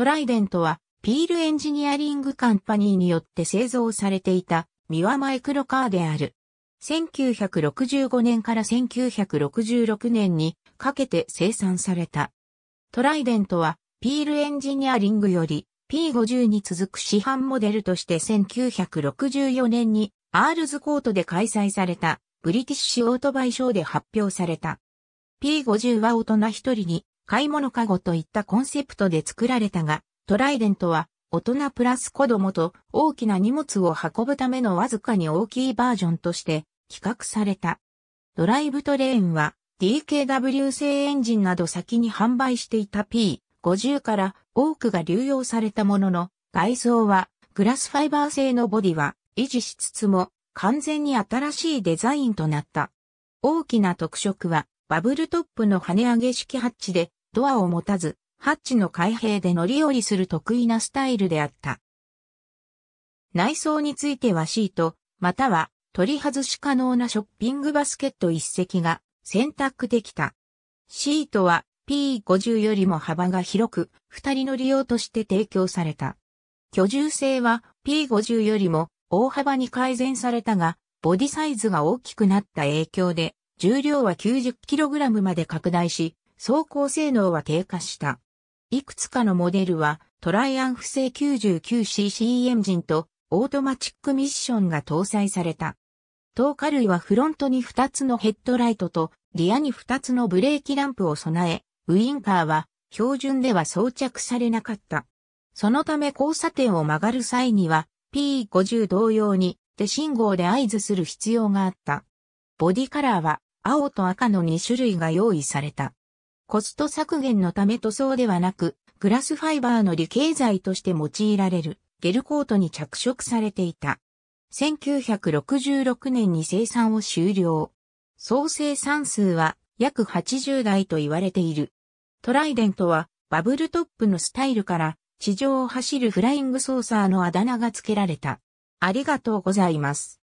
トライデントは、ピールエンジニアリングカンパニーによって製造されていた、ミワマイクロカーである。1965年から1966年にかけて生産された。トライデントは、ピールエンジニアリングより P50 に続く市販モデルとして1964年にアールズコートで開催されたブリティッシュオートバイショーで発表された。P50 は大人一人に買い物かごといったコンセプトで作られたが、トライデントは大人プラス子供と大きな荷物を運ぶためのわずかに大きいバージョンとして企画された。ドライブトレーンは DKW 製エンジンなど先に販売していた P50 から多くが流用されたものの、外装はグラスファイバー製のボディは維持しつつも完全に新しいデザインとなった。大きな特色はバブルトップの跳ね上げ式ハッチでドアを持たず、ハッチの開閉で乗り降りする得意なスタイルであった。内装についてはシート、または取り外し可能なショッピングバスケット一席が選択できた。シートは P50 よりも幅が広く、二人乗り用として提供された。居住性は P50 よりも大幅に改善されたが、ボディサイズが大きくなった影響で、重量は 90kg まで拡大し、走行性能は低下した。いくつかのモデルはトライアンフ製 99cc エンジンとオートマチックミッションが搭載された。透過類はフロントに2つのヘッドライトとリアに2つのブレーキランプを備え、ウインカーは標準では装着されなかった。そのため交差点を曲がる際には P50 同様に手信号で合図する必要があった。ボディカラーは青と赤の2種類が用意された。コスト削減のため塗装ではなく、グラスファイバーの理系材として用いられるゲルコートに着色されていた。1966年に生産を終了。総生産数は約80台と言われている。トライデントはバブルトップのスタイルから地上を走るフライングソーサーのあだ名が付けられた。ありがとうございます。